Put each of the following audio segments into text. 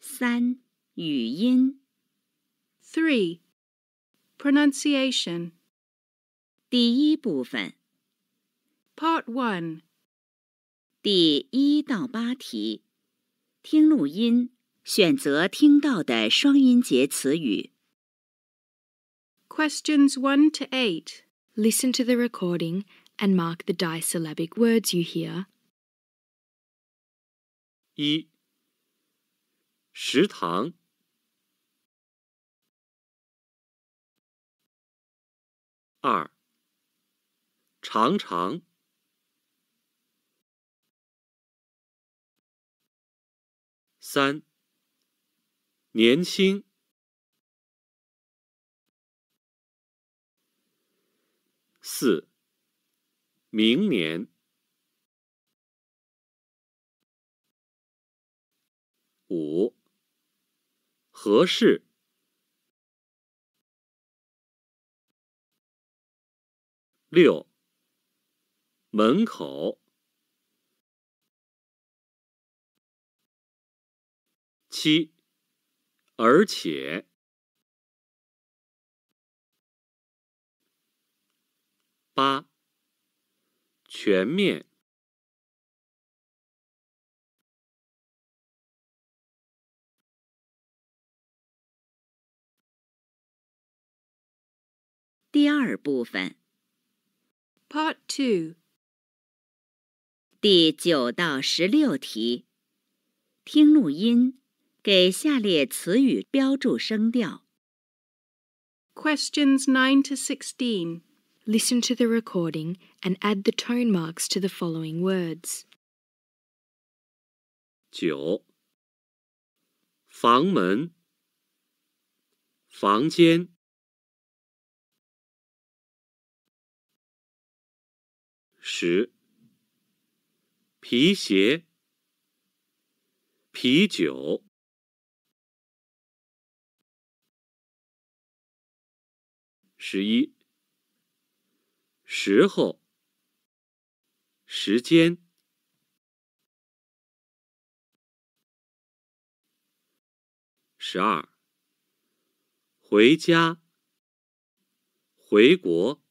三、语音。Three, pronunciation. 第一部分。Part Part one. 第一到八题，听录音，选择听到的双音节词语。Questions one to eight. Listen to the recording and mark the disyllabic words you hear. 一、食堂。二。常常。三。年轻。四。明年。五。合适。六，门口。七，而且。八，全面。第二部分，Part Two，第九到十六题，听录音，给下列词语标注声调。Questions nine to sixteen. Listen to the recording and add the tone marks to the following words. 九，房门，房间。十。皮鞋。啤酒。十一。时候。时间。十二。回家。回国。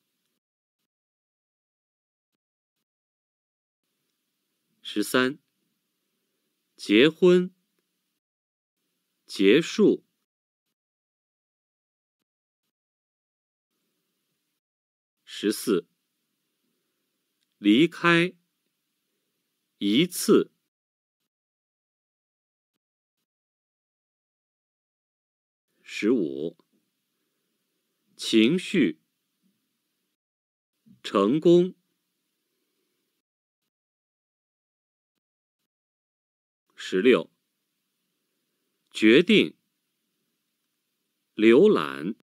十三，结婚，结束。十四，离开。一次。十五，情绪，成功。十六，决定浏览。